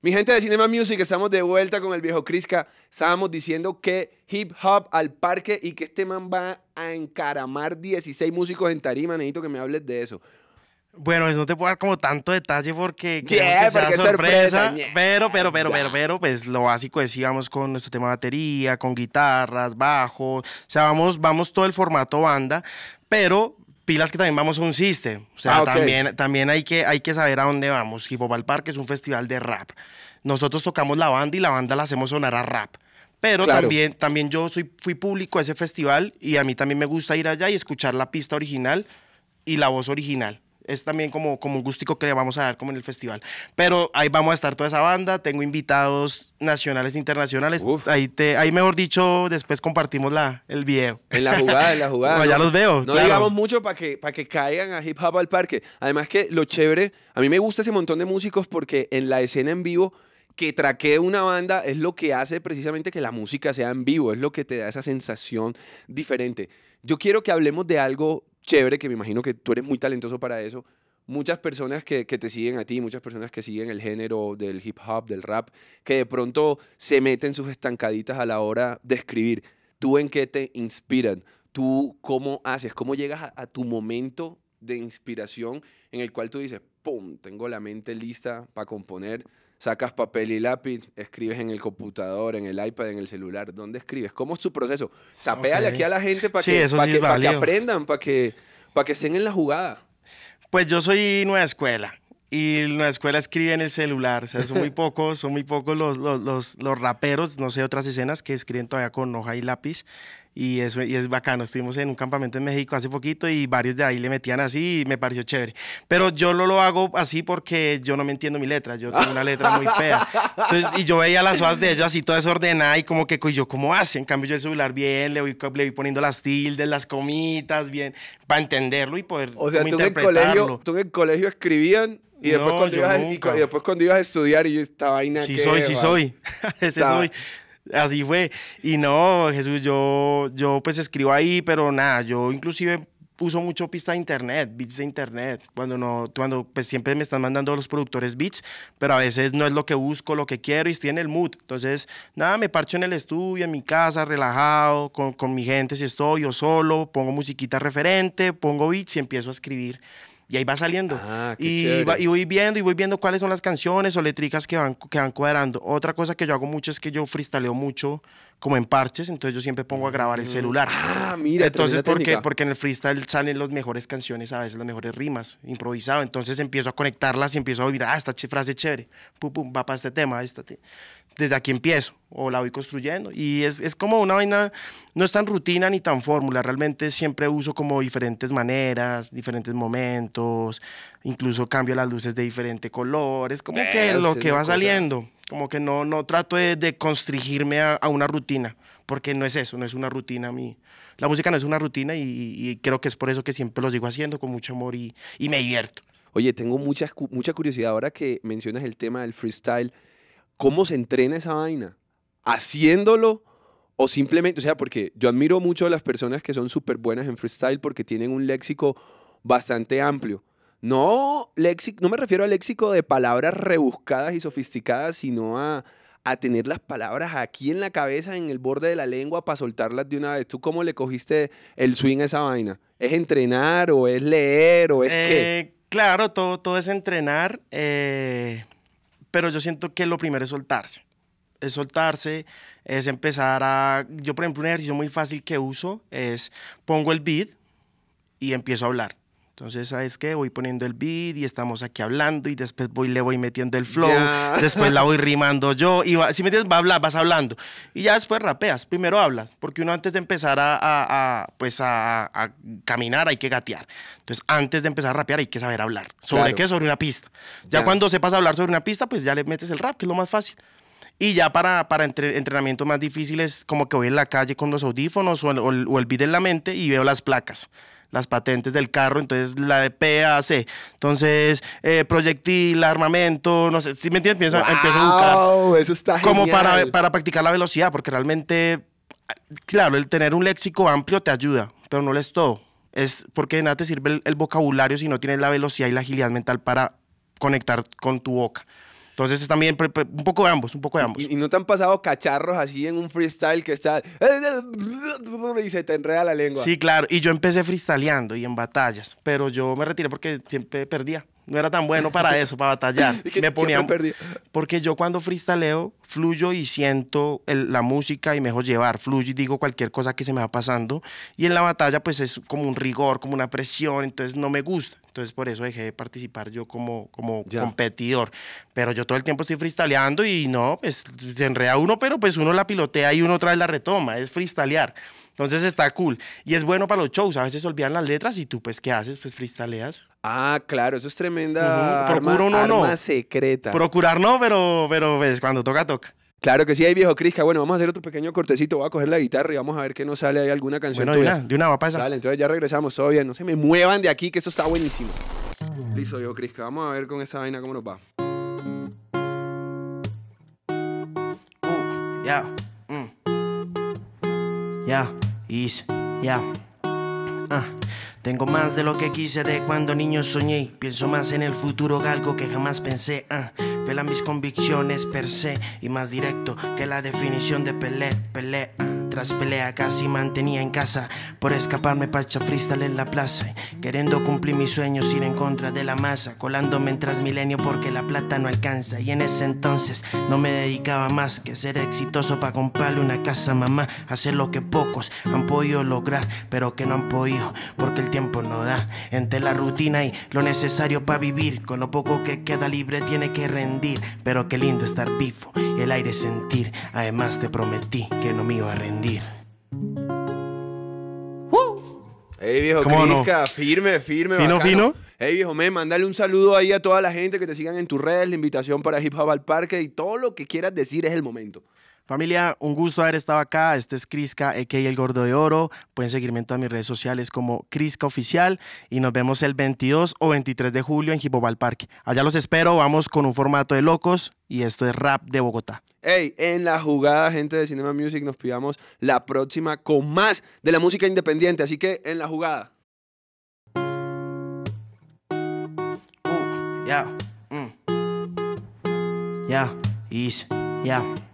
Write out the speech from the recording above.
Mi gente de Cinema Music, estamos de vuelta con el viejo Crisca. Estábamos diciendo que hip hop al parque y que este man va a encaramar 16 músicos en tarima. Necesito que me hables de eso. Bueno, no te puedo dar como tanto detalle porque yeah, que sea sorpresa. Pero, pero, pero, pero, pero, pues lo básico es íbamos con nuestro tema de batería, con guitarras, bajos. O sea, vamos, vamos todo el formato banda. Pero pilas que también vamos a un ciste, O sea, ah, también, también hay, que, hay que saber a dónde vamos. Hip Hop al Parque es un festival de rap. Nosotros tocamos la banda y la banda la hacemos sonar a rap. Pero también, también yo soy, fui público a ese festival y a mí también me gusta ir allá y escuchar la pista original y la voz original es también como, como un gustico que le vamos a dar como en el festival. Pero ahí vamos a estar toda esa banda, tengo invitados nacionales e internacionales. Ahí, te, ahí mejor dicho, después compartimos la, el video. En la jugada, en la jugada. Bueno, pues ya los veo. No claro. mucho para que, para que caigan a hip hop al parque. Además que lo chévere, a mí me gusta ese montón de músicos porque en la escena en vivo que traquee una banda es lo que hace precisamente que la música sea en vivo, es lo que te da esa sensación diferente. Yo quiero que hablemos de algo chévere, que me imagino que tú eres muy talentoso para eso, muchas personas que, te siguen a ti, muchas personas que siguen el género del hip hop, del rap, que de pronto se meten sus estancaditas a la hora de escribir. ¿Tú en qué te inspiran? ¿Tú cómo haces? ¿Cómo llegas a, a tu momento de inspiración en el cual tú dices, ¡pum!, tengo la mente lista para componer, sacas papel y lápiz, escribes en el computador, en el iPad, en el celular. ¿Dónde escribes? ¿Cómo es tu proceso? Sapéale aquí a la gente para que, aprendan, para que, que estén en la jugada. Pues yo soy nueva escuela. Y nueva escuela escribe en el celular, o son muy pocos, son muy pocos los, los, los raperos, no sé, otras escenas que escriben todavía con hoja y lápiz y es, y es bacano. Estuvimos en un campamento en México hace poquito y varios de ahí le metían así y me pareció chévere. Pero yo no lo hago así porque yo no me entiendo mi letra, yo tengo una letra muy fea. y yo veía las hojas de ellos así todo desordenada y como que y yo, ¿cómo hace? En cambio yo el celular bien, le voy, le poniendo las tildes, las comitas, bien, para entenderlo y poder o sea, tú En el colegio, tú en el colegio escribían y, después cuando ibas, a estudiar y yo, esta vaina Sí soy, sí soy. Ese soy. Así fue. Y no, Jesús, yo, yo pues escribo ahí, pero nada, yo inclusive uso mucho pista de internet, beats de internet, cuando no, cuando pues siempre me están mandando los productores beats, pero a veces no es lo que busco, lo que quiero y estoy en el mood. Entonces, nada, me parcho en el estudio, en mi casa, relajado, con, con mi gente si estoy yo solo, pongo musiquita referente, pongo beats y empiezo a escribir y ahí va saliendo. Ah, y, voy viendo y voy viendo cuáles son las canciones o letricas que van, que van cuadrando. Otra cosa que yo hago mucho es que yo freestyleo mucho como en parches, entonces yo siempre pongo a grabar el mm. celular. Ah, mira. Entonces, ¿por qué? Porque en el freestyle salen las mejores canciones, a veces las mejores rimas, improvisado. Entonces empiezo a conectarlas y empiezo a oír, ah, esta frase chévere, pum, pum, va para este tema, esta desde aquí empiezo o la voy construyendo. Y es, es como una vaina, no es tan rutina ni tan fórmula, realmente siempre uso como diferentes maneras, diferentes momentos, incluso cambio las luces de diferentes colores, como que lo que va saliendo, como que no, no trato de, de constrigirme a, una rutina, porque no es eso, no es una rutina a mí. La música no es una rutina y, creo que es por eso que siempre lo sigo haciendo con mucho amor y, y me divierto. Oye, tengo mucha, mucha curiosidad ahora que mencionas el tema del freestyle. ¿Cómo se entrena esa vaina? ¿Haciéndolo? O simplemente, o sea, porque yo admiro mucho a las personas que son súper buenas en freestyle porque tienen un léxico bastante amplio. No, no me refiero al léxico de palabras rebuscadas y sofisticadas, sino a, tener las palabras aquí en la cabeza, en el borde de la lengua, para soltarlas de una vez. ¿Tú cómo le cogiste el swing a esa vaina? ¿Es entrenar o es leer o es qué? Eh, claro, todo, todo es entrenar. Eh, pero yo siento que lo primero es soltarse. Es soltarse, es empezar a... Yo, por ejemplo, un ejercicio muy fácil que uso es pongo el beat y empiezo a hablar. Entonces, ¿sabes qué? Voy poniendo el beat y estamos aquí hablando y después voy, le voy metiendo el flow, después la voy rimando yo y si me entiendes, va vas hablando. Y ya después rapeas, primero hablas, porque uno antes de empezar a, pues a, caminar hay que gatear. Entonces, antes de empezar a rapear hay que saber hablar. ¿Sobre qué? Sobre una pista. Ya, cuando sepas hablar sobre una pista, pues ya le metes el rap, que es lo más fácil. Y ya para, para entrenamientos más difíciles, como que voy en la calle con los audífonos o el, o el beat en la mente y veo las placas las patentes del carro, entonces la de PAC, entonces eh, proyectil, armamento, no sé, si me entiendes? Empiezo, a buscar. Eso está Como para, para practicar la velocidad, porque realmente, claro, el tener un léxico amplio te ayuda, pero no lo es todo. Es porque nada te sirve el, el vocabulario si no tienes la velocidad y la agilidad mental para conectar con tu boca. Entonces también un poco de ambos, un poco de ambos. ¿Y, no te han pasado cacharros así en un freestyle que está... y se te enreda la lengua? Sí, claro. Y yo empecé freestyleando y en batallas, pero yo me retiré porque siempre perdía no era tan bueno para eso, para batallar. me porque yo cuando freestaleo, fluyo y siento la música y me dejo llevar, fluyo y digo cualquier cosa que se me va pasando. Y en la batalla pues es como un rigor, como una presión, entonces no me gusta. Entonces por eso dejé de participar yo como, como competidor. Pero yo todo el tiempo estoy freestaleando y no, pues se enreda uno, pero pues uno la pilotea y uno otra vez la retoma, es freestalear. Entonces está cool. Y es bueno para los shows. A veces olvidan las letras y tú, pues, ¿qué haces? Pues freestaleas. Ah, claro, eso es tremenda. arma no. secreta. Procurar no, pero, pero pues, cuando toca, toca. Claro que sí, ahí viejo Crisca. Bueno, vamos a hacer otro pequeño cortecito. Voy a coger la guitarra y vamos a ver qué nos sale. Hay alguna canción. Bueno, de una, de una va a Vale, entonces ya regresamos. Todo bien, no se me muevan de aquí, que esto está buenísimo. Listo, viejo Crisca. Vamos a ver con esa vaina cómo nos va. Uh, ya. Mm. Ya es ya. Ah, tengo más de lo que quise de cuando niño soñé. Pienso más en el futuro galgo que jamás pensé. Ah, Velan mis convicciones per se y más directo que la definición de Pele, Pelé. Ah pelea casi mantenía en casa Por escaparme pacha freestyle en la plaza Queriendo cumplir mis sueños ir en contra de la masa Colándome en milenio porque la plata no alcanza Y en ese entonces no me dedicaba más Que ser exitoso para comprarle una casa mamá Hacer lo que pocos han podido lograr Pero que no han podido porque el tiempo no da Entre la rutina y lo necesario para vivir Con lo poco que queda libre tiene que rendir Pero qué lindo estar pifo el aire sentir. Además te prometí que no me iba a rendir. Ey, viejo Crisca, no? firme, firme. Fino, bacano. fino. Ey, viejo me mandale un saludo ahí a toda la gente que te sigan en tus redes, la invitación para Hip Hop al Parque y todo lo que quieras decir es el momento. Familia, un gusto haber estado acá. Este es Crisca, EK El Gordo de Oro. Pueden seguirme en todas mis redes sociales como Crisca Oficial y nos vemos el 22 o 23 de julio en Hipopal Parque. Allá los espero, vamos con un formato de locos y esto es Rap de Bogotá. Hey, en la jugada, gente de Cinema Music, nos pidamos la próxima con más de la música independiente. Así que en la jugada. Ya. Uh, ya. Mm. Ya.